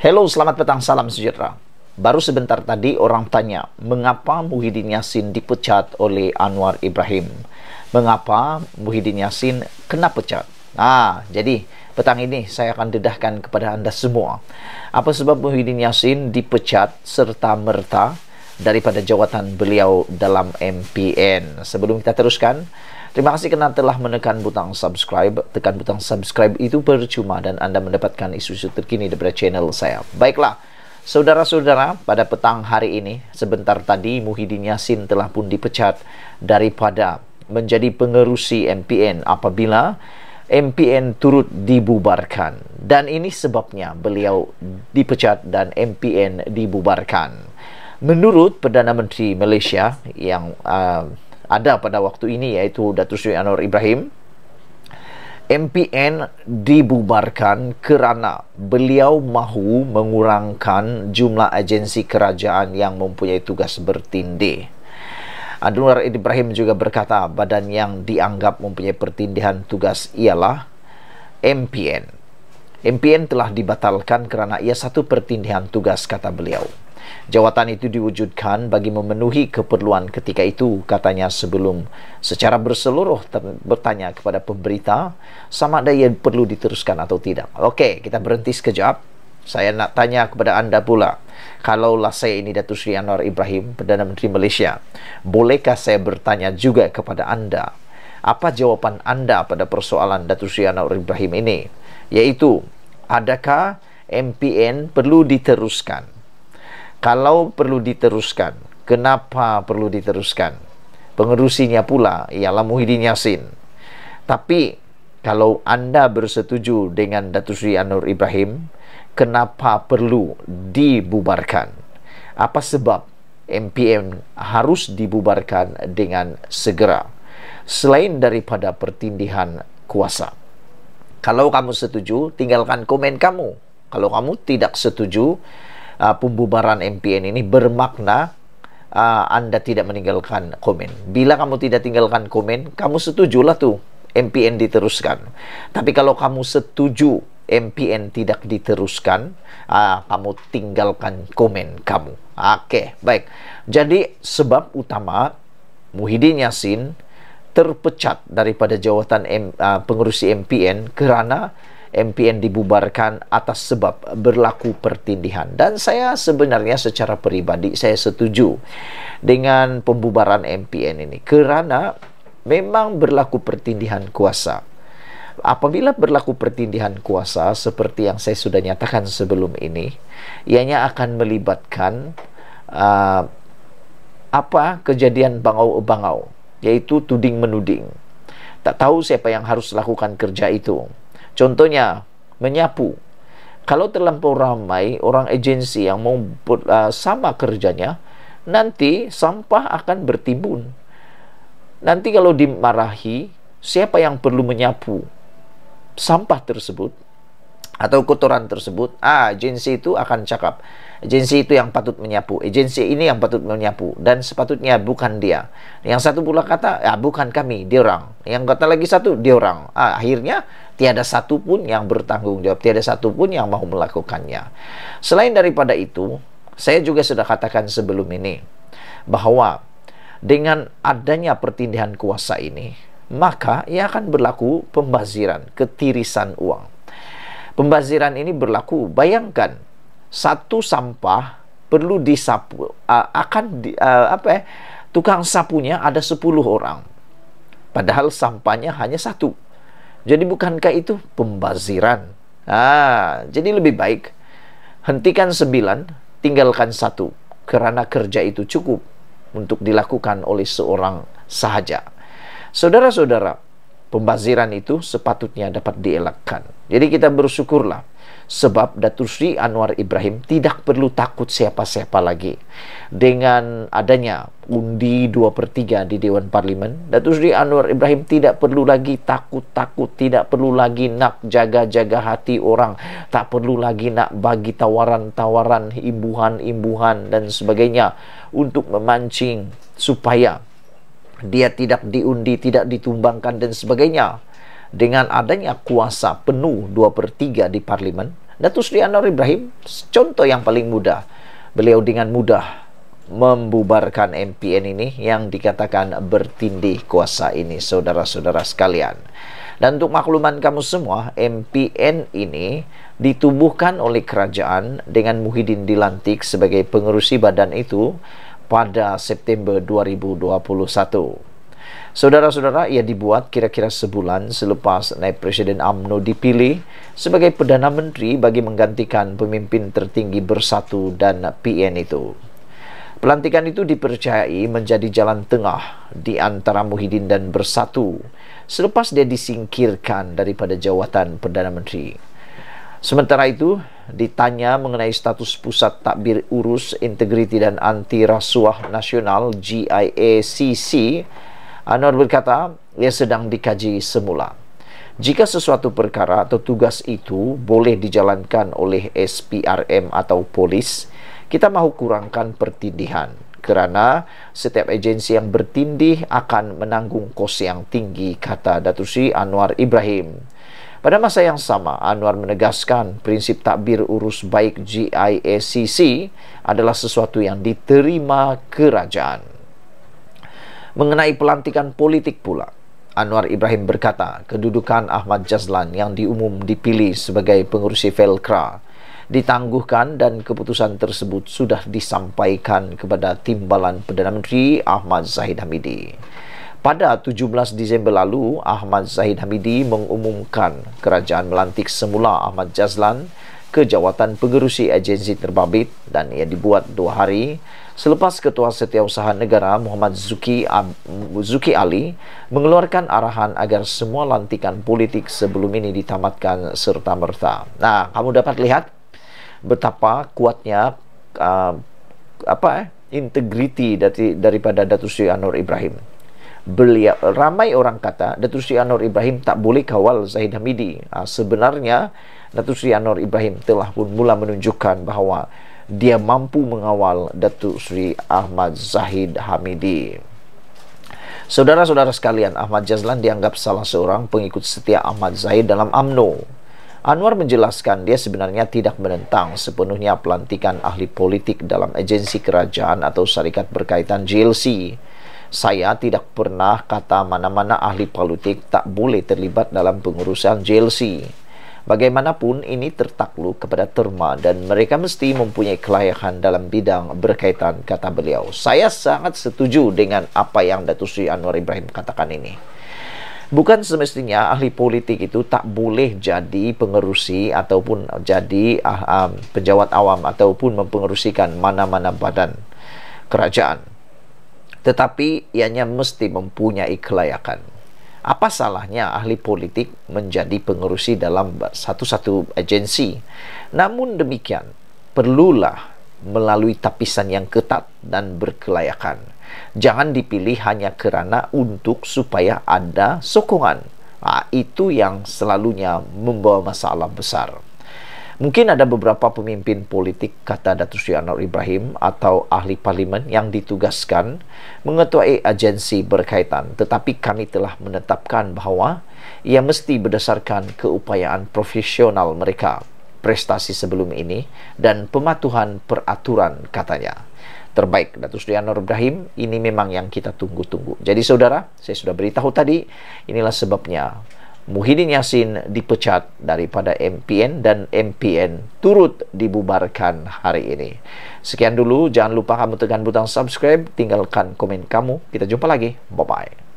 Hello, selamat petang, salam sejahtera. Baru sebentar tadi orang tanya, mengapa Muhyiddin Yassin dipecat oleh Anwar Ibrahim? Mengapa Muhyiddin Yassin kena pecat? Nah, jadi petang ini saya akan dedahkan kepada anda semua. Apa sebab Muhyiddin Yassin dipecat serta merta daripada jawatan beliau dalam MPN? Sebelum kita teruskan, Terima kasih kerana telah menekan butang subscribe. Tekan butang subscribe itu percuma dan anda mendapatkan isu-isu terkini daripada channel saya. Baiklah, saudara-saudara, pada petang hari ini, sebentar tadi Muhyiddin Yassin telah pun dipecat daripada menjadi pengerusi MPN apabila MPN turut dibubarkan dan ini sebabnya beliau dipecat dan MPN dibubarkan. Menurut Perdana Menteri Malaysia yang uh, ada pada waktu ini iaitu Datuk Seri Anwar Ibrahim MPN dibubarkan kerana beliau mahu mengurangkan jumlah agensi kerajaan yang mempunyai tugas bertindih Anwar Ibrahim juga berkata badan yang dianggap mempunyai pertindihan tugas ialah MPN MPN telah dibatalkan kerana ia satu pertindihan tugas kata beliau Jawatan itu diwujudkan bagi memenuhi keperluan ketika itu, katanya sebelum secara berseluruh bertanya kepada pemberita, sama ada yang perlu diteruskan atau tidak. Oke, kita berhenti sekejap. Saya nak tanya kepada anda pula, kalaulah saya ini Datuk Sri Anwar Ibrahim, Perdana Menteri Malaysia, bolehkah saya bertanya juga kepada anda, apa jawapan anda pada persoalan Datuk Sri Anwar Ibrahim ini? Yaitu, adakah MPN perlu diteruskan? kalau perlu diteruskan kenapa perlu diteruskan pengerusinya pula ialah Muhyiddin Yassin tapi kalau anda bersetuju dengan Datuk sri Anur Ibrahim kenapa perlu dibubarkan apa sebab MPM harus dibubarkan dengan segera selain daripada pertindihan kuasa kalau kamu setuju tinggalkan komen kamu kalau kamu tidak setuju, uh, pembubaran MPN ini bermakna uh, Anda tidak meninggalkan komen. Bila kamu tidak tinggalkan komen, kamu setujulah tuh MPN diteruskan. Tapi kalau kamu setuju MPN tidak diteruskan, uh, kamu tinggalkan komen kamu. Oke, okay, baik. Jadi sebab utama Muhyiddin Yassin terpecat daripada jawatan M, uh, pengurusi MPN kerana MPN dibubarkan atas sebab berlaku pertindihan. Dan saya sebenarnya secara pribadi saya setuju dengan pembubaran MPN ini kerana memang berlaku pertindihan kuasa. Apabila berlaku pertindihan kuasa seperti yang saya sudah nyatakan sebelum ini, ianya akan melibatkan uh, apa kejadian bangau-bangau, yaitu tuding menuding. Tak tahu siapa yang harus lakukan kerja itu. Contohnya, menyapu. Kalau terlampau ramai orang agensi yang mau uh, sama kerjanya, nanti sampah akan bertimbun. Nanti kalau dimarahi, siapa yang perlu menyapu sampah tersebut? atau kotoran tersebut, ah agensi itu akan cakap. Agensi itu yang patut menyapu. Agensi ini yang patut menyapu dan sepatutnya bukan dia. Yang satu pula kata, ya bukan kami, dia orang. Yang kata lagi satu, dia orang. Ah, akhirnya tiada satu pun yang bertanggung jawab, tiada satu pun yang mau melakukannya. Selain daripada itu, saya juga sudah katakan sebelum ini bahwa dengan adanya pertindihan kuasa ini, maka ia akan berlaku pembaziran, ketirisan uang. Pembaziran ini berlaku. Bayangkan satu sampah perlu disapu uh, akan di, uh, apa ya? Tukang sapunya ada 10 orang. Padahal sampahnya hanya satu. Jadi bukankah itu pembaziran? Ah, jadi lebih baik hentikan sembilan, tinggalkan satu. Karena kerja itu cukup untuk dilakukan oleh seorang sahaja. Saudara-saudara, pembaziran itu sepatutnya dapat dielakkan. Jadi kita bersyukurlah sebab Datuk Sri Anwar Ibrahim tidak perlu takut siapa-siapa lagi dengan adanya undi 2 per 3 di Dewan Parlimen Datuk Sri Anwar Ibrahim tidak perlu lagi takut-takut tidak perlu lagi nak jaga-jaga hati orang tak perlu lagi nak bagi tawaran-tawaran imbuhan-imbuhan dan sebagainya untuk memancing supaya dia tidak diundi, tidak ditumbangkan dan sebagainya. dengan adanya kuasa penuh 2 per 3 di parlemen, Datuk Sri Anwar Ibrahim contoh yang paling mudah. Beliau dengan mudah membubarkan MPN ini yang dikatakan bertindih kuasa ini saudara-saudara sekalian. Dan untuk makluman kamu semua, MPN ini ditubuhkan oleh kerajaan dengan Muhyiddin dilantik sebagai pengerusi badan itu pada September 2021. Saudara-saudara, ia dibuat kira-kira sebulan selepas naib Presiden AMNO dipilih sebagai Perdana Menteri bagi menggantikan pemimpin tertinggi bersatu dan PN itu. Pelantikan itu dipercayai menjadi jalan tengah di antara Muhyiddin dan Bersatu selepas dia disingkirkan daripada jawatan Perdana Menteri. Sementara itu, ditanya mengenai status Pusat Takbir Urus Integriti dan Anti Rasuah Nasional GIACC Anwar berkata, ia sedang dikaji semula. Jika sesuatu perkara atau tugas itu boleh dijalankan oleh SPRM atau polis, kita mahu kurangkan pertindihan kerana setiap agensi yang bertindih akan menanggung kos yang tinggi, kata Datuk Sri Anwar Ibrahim. Pada masa yang sama, Anwar menegaskan prinsip takbir urus baik GIACC adalah sesuatu yang diterima kerajaan. Mengenai pelantikan politik pula, Anwar Ibrahim berkata kedudukan Ahmad Jazlan yang diumum dipilih sebagai pengurusi Velkra ditangguhkan dan keputusan tersebut sudah disampaikan kepada timbalan Perdana Menteri Ahmad Zahid Hamidi. Pada 17 Disember lalu, Ahmad Zahid Hamidi mengumumkan kerajaan melantik semula Ahmad Jazlan ke jawatan pengerusi agensi terbabit dan ia dibuat dua hari selepas Ketua Setiausaha Negara Muhammad Zuki, Zuki Ali mengeluarkan arahan agar semua lantikan politik sebelum ini ditamatkan serta merta. Nah, kamu dapat lihat betapa kuatnya uh, apa eh, integriti dari daripada Datuk Sri Anwar Ibrahim beliau ramai orang kata Datuk Sri Anwar Ibrahim tak boleh kawal Zahid Hamidi. Uh, sebenarnya Datuk Sri Anwar Ibrahim telah pun mula menunjukkan bahawa dia mampu mengawal Datuk Sri Ahmad Zahid Hamidi. Saudara-saudara sekalian, Ahmad Jazlan dianggap salah seorang pengikut setia Ahmad Zahid dalam AMNO. Anwar menjelaskan dia sebenarnya tidak menentang sepenuhnya pelantikan ahli politik dalam agensi kerajaan atau syarikat berkaitan JLC saya tidak pernah kata mana-mana ahli politik tak boleh terlibat dalam pengurusan JLC. Bagaimanapun ini tertakluk kepada terma dan mereka mesti mempunyai kelayakan dalam bidang berkaitan kata beliau. Saya sangat setuju dengan apa yang Datu Sri Anwar Ibrahim katakan ini. Bukan semestinya ahli politik itu tak boleh jadi pengerusi ataupun jadi uh, uh, penjawat awam ataupun mempengerusikan mana-mana badan kerajaan tetapi ianya mesti mempunyai kelayakan. Apa salahnya ahli politik menjadi pengerusi dalam satu-satu agensi? Namun demikian, perlulah melalui tapisan yang ketat dan berkelayakan. Jangan dipilih hanya kerana untuk supaya ada sokongan. Nah, ha, itu yang selalunya membawa masalah besar. Mungkin ada beberapa pemimpin politik, kata Datuk Sri Anwar Ibrahim, atau ahli parlimen yang ditugaskan mengetuai agensi berkaitan. Tetapi kami telah menetapkan bahawa ia mesti berdasarkan keupayaan profesional mereka, prestasi sebelum ini, dan pematuhan peraturan, katanya. Terbaik, Datuk Sri Anwar Ibrahim, ini memang yang kita tunggu-tunggu. Jadi saudara, saya sudah beritahu tadi, inilah sebabnya Muhyiddin Yassin dipecat daripada MPN dan MPN turut dibubarkan hari ini. Sekian dulu, jangan lupa kamu tekan butang subscribe, tinggalkan komen kamu. Kita jumpa lagi. Bye-bye.